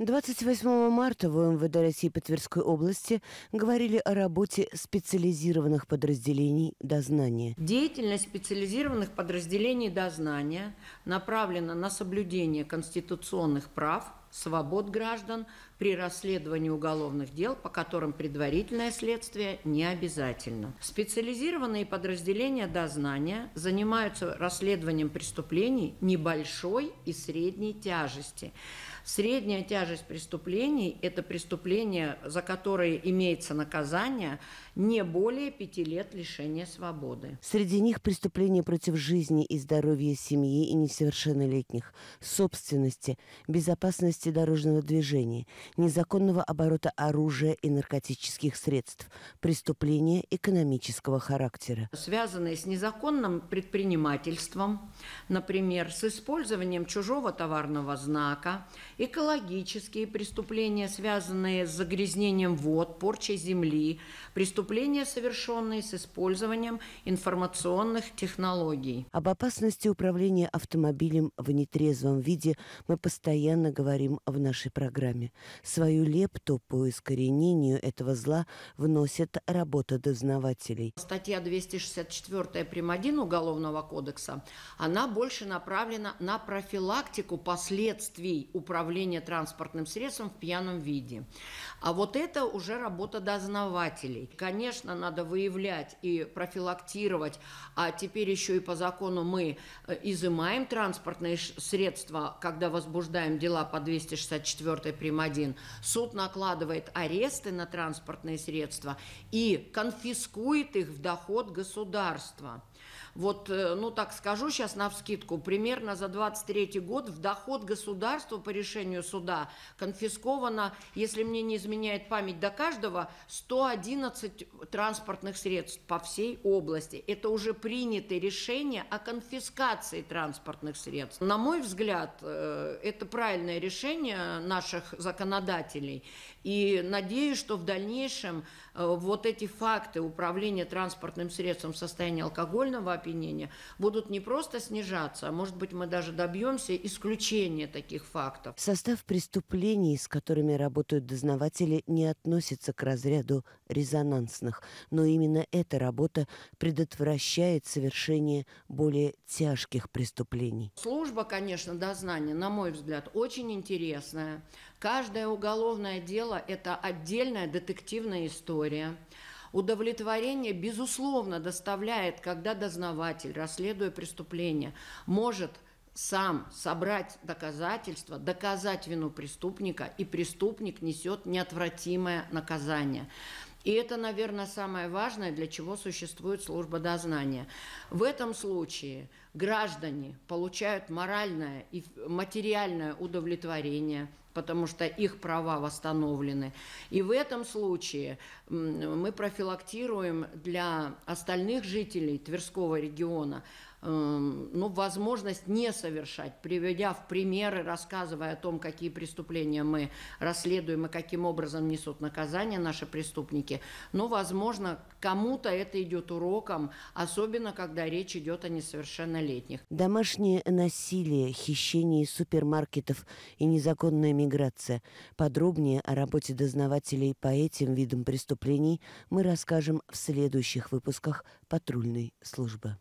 28 марта в МВД России по Тверской области говорили о работе специализированных подразделений дознания. Деятельность специализированных подразделений дознания направлена на соблюдение конституционных прав, свобод граждан, при расследовании уголовных дел, по которым предварительное следствие не обязательно. Специализированные подразделения дознания занимаются расследованием преступлений небольшой и средней тяжести. Средняя тяжесть преступлений – это преступления, за которые имеется наказание не более пяти лет лишения свободы. Среди них преступления против жизни и здоровья семьи и несовершеннолетних, собственности, безопасности дорожного движения, незаконного оборота оружия и наркотических средств, преступления экономического характера. Связанные с незаконным предпринимательством, например, с использованием чужого товарного знака, экологические преступления, связанные с загрязнением вод, порчей земли, преступления, совершенные с использованием информационных технологий. Об опасности управления автомобилем в нетрезвом виде мы постоянно говорим в нашей программе. Свою лепту по искоренению этого зла вносит работа дознавателей. Статья 264 прим. 1 Уголовного кодекса, она больше направлена на профилактику последствий управления транспортным средством в пьяном виде. А вот это уже работа дознавателей. Конечно, надо выявлять и профилактировать, а теперь еще и по закону мы э, изымаем транспортные средства, когда возбуждаем дела по 264 прим. 1, гражданин. Суд накладывает аресты на транспортные средства и конфискует их в доход государства. Вот, э, ну так скажу сейчас на вскидку, примерно за 23 год в доход государства по решению суда конфисковано, если мне не изменяет память до каждого, 111 транспортных средств по всей области. Это уже принятые решение о конфискации транспортных средств. На мой взгляд, э, это правильное решение наших законодательств законодателей. И надеюсь, что в дальнейшем э, вот эти факты управления транспортным средством в состоянии алкогольного опьянения будут не просто снижаться, а может быть мы даже добьемся исключения таких фактов. Состав преступлений, с которыми работают дознаватели, не относится к разряду резонансных, но именно эта работа предотвращает совершение более тяжких преступлений. Служба, конечно, дознания, на мой взгляд, очень интересная. Каждая каждое уголовное дело – это отдельная детективная история. Удовлетворение, безусловно, доставляет, когда дознаватель, расследуя преступление, может сам собрать доказательства, доказать вину преступника, и преступник несет неотвратимое наказание. И это, наверное, самое важное, для чего существует служба дознания. В этом случае граждане получают моральное и материальное удовлетворение, потому что их права восстановлены. И в этом случае мы профилактируем для остальных жителей Тверского региона Эм, ну, возможность не совершать, приведя в примеры, рассказывая о том, какие преступления мы расследуем и каким образом несут наказание наши преступники. Но, возможно, кому-то это идет уроком, особенно когда речь идет о несовершеннолетних. Домашнее насилие, хищение из супермаркетов и незаконная миграция. Подробнее о работе дознавателей по этим видам преступлений мы расскажем в следующих выпусках «Патрульной службы».